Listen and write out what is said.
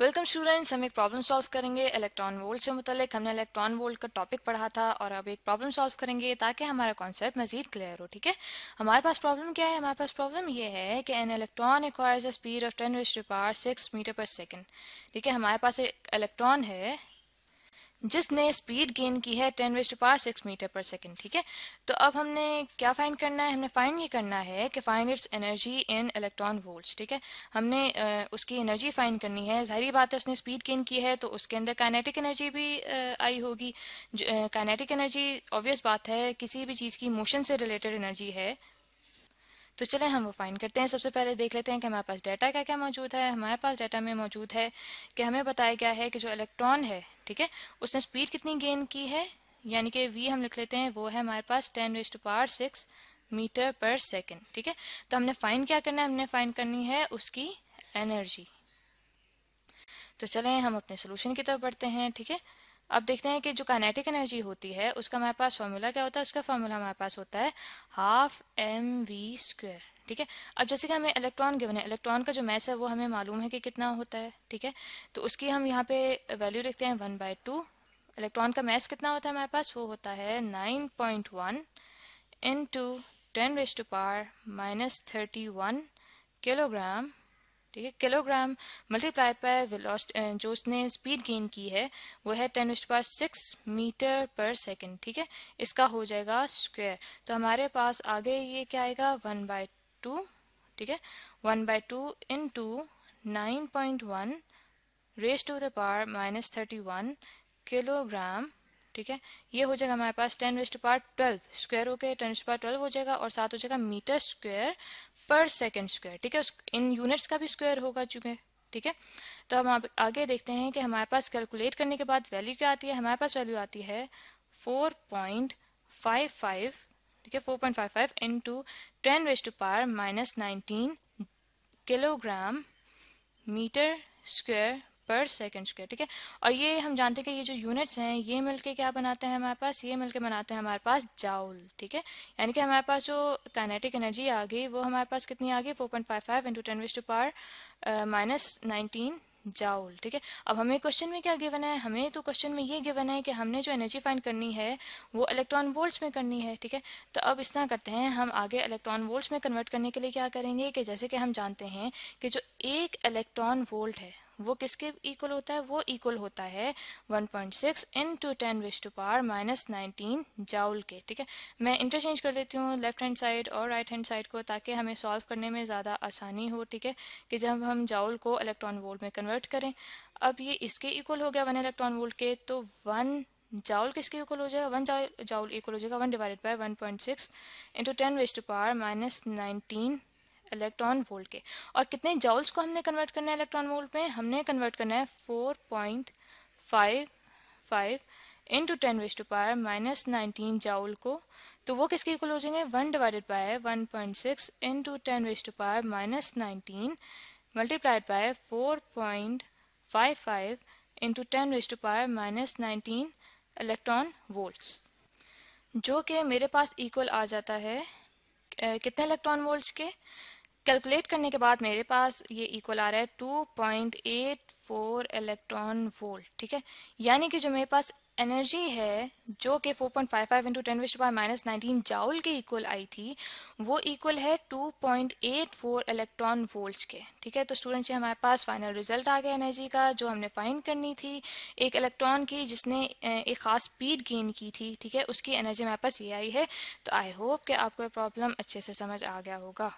welcome students हम एक problem solve करेंगे इलेक्ट्रॉन वोल्ट से मुतलिक हमने इलेक्ट्रॉन वोल्ट का टॉपिक पढ़ा था और अब एक प्रॉब्लम सॉल्व करेंगे ताकि हमारा कॉन्सेप्ट मजीद क्लियर हो ठीक है हमारे पास प्रॉब्लम क्या है हमारे पास प्रॉब्लम ये है कि an electron acquires a speed of ten raise to six metre per second ठीक है हमारे पास एक इलेक्ट्रॉन है जिसने स्पीड गेन की है ten raise to power six metre per second ठीक है तो अब हमने क्या फाइंड करना है हमने फाइंड ये करना है कि find its energy in electron volts ठीक है हमने आ, उसकी एनर्जी फाइंड करनी है जहरी बात है उसने स्पीड गेन की है तो उसके अंदर काइनेटिक एनर्जी भी आ, आई होगी काइनेटिक एनर्जी ऑब्वियस बात है किसी भी चीज़ की मोशन से रिलेटेड एनर्जी है तो चले हम वो फाइंड करते हैं सबसे पहले देख लेते हैं कि हमारे पास डाटा क्या क्या मौजूद है हमारे पास डाटा में मौजूद है कि हमें बताया गया है कि जो इलेक्ट्रॉन है ठीक है उसने स्पीड कितनी गेन की है यानी कि वी हम लिख लेते हैं वो है हमारे पास ten raised power six metre per second ठीक है तो हमने फाइन क्या करना है हमने फाइन करनी है उसकी एनर्जी तो चलें हम अपने सोल्यूशन की तरफ बढ़ते हैं ठीक है अब देखते हैं कि जो काइनेटिक एनर्जी होती है उसका हमारे पास फॉर्मूला क्या होता है उसका फॉर्मूला हमारे पास होता है हाफ एम वी स्क्वेयर ठीक है अब जैसे कि हमें इलेक्ट्रॉन गिवन है इलेक्ट्रॉन का जो मैस है वो हमें मालूम है कि कितना होता है ठीक है तो उसकी हम यहाँ पे वैल्यू रखते हैं वन बाय टू इलेक्ट्रॉन का मैस कितना होता है हमारे पास वो होता है nine point one into ten raised to power minus thirty one kilogram ठीक है किलोग्राम मल्टीप्लाई बाय जो उसने स्पीड गेन की है वो है टेन उसके पास सिक्स मीटर पर सेकेंड ठीक है इसका हो जाएगा स्क्वायर तो हमारे पास आगे ये क्या आएगा वन बाय टू ठीक है one by two into nine point one raise to the power minus thirty one kilogram ठीक है ये हो जाएगा हमारे पास ten raised power twelve square हो गया टेन रेस्ट पार ट्वेल्व हो जाएगा और साथ हो जाएगा metre square per second square ठीक है इन यूनिट्स का भी स्क्वायर होगा चूंकि ठीक है तो हम आप आगे देखते हैं कि हमारे पास कैलकुलेट करने के बाद वैल्यू क्या आती है हमारे पास वैल्यू आती है फोर पॉइंट फाइव फाइव ठीक है four point five five to ten raised to power minus nineteen kilogram metre square per second square ठीक है और ये हम जानते हैं कि ये जो यूनिट्स हैं ये मिलके क्या बनाते हैं हमारे पास ये मिलके बनाते हैं हमारे पास जाउल ठीक है यानी कि हमारे पास जो काइनेटिक एनर्जी आ गई वो हमारे पास कितनी आ गई four point five five into ten raise to power minus nineteen joule ठीक है अब हमें क्वेश्चन में क्या गिवन है हमें तो क्वेश्चन में ये गिवन है कि हमने जो एनर्जी फाइंड करनी है वो इलेक्ट्रॉन वोल्ट्स में करनी है ठीक है तो अब इस तरह करते हैं हम आगे इलेक्ट्रॉन वोल्ट्स में कन्वर्ट करने के लिए क्या करेंगे कि जैसे कि हम जानते हैं कि जो एक इलेक्ट्रॉन वोल्ट है वो किसके इक्वल होता है वो इक्वल होता है 1.6 point six into ten raise to power minus nineteen joule के ठीक है मैं इंटरचेंज कर देती हूँ लेफ्ट हैंड साइड और राइट हैंड साइड को ताकि हमें सॉल्व करने में ज़्यादा आसानी हो ठीक है कि जब हम जाउल को इलेक्ट्रॉन वोल्ट में कन्वर्ट करें अब ये इसके इक्वल हो गया वन इलेक्ट्रॉन वोल्ट के तो वन जाउल किसके इक्वल हो जाएगा वन जाउल इक्वल हो जाएगा one divided by one point six into ten raise to power minus nineteen electron volt के और कितने जाउल्स को हमने कन्वर्ट करना है इलेक्ट्रॉन वोल्ट में हमने कन्वर्ट करना है four point five five into ten raised to power minus nineteen joule को तो वो किसके इक्वल हो जाएंगे one divided by one point six into ten raised to power minus nineteen multiplied by four point five five into ten raised to power minus nineteen electron volt जो कि मेरे पास equal आ जाता है कितने electron volts के calculate करने के बाद मेरे पास ये इक्वल आ रहा है two point eight four electron volt ठीक है यानी कि जो मेरे पास एनर्जी है जो कि 4.55 point five five into ten raise by minus nineteen joule के इक्वल आई थी वो इक्वल है 2.84 इलेक्ट्रॉन वोल्ट के ठीक है तो स्टूडेंट्स ये हमारे पास फाइनल रिजल्ट आ गया एनर्जी का जो हमने फाइंड करनी थी एक इलेक्ट्रॉन की जिसने एक खास स्पीड गेन की थी ठीक है उसकी एनर्जी हमारे पास ये आई है तो आई होप कि आपको प्रॉब्लम अच्छे से समझ आ गया होगा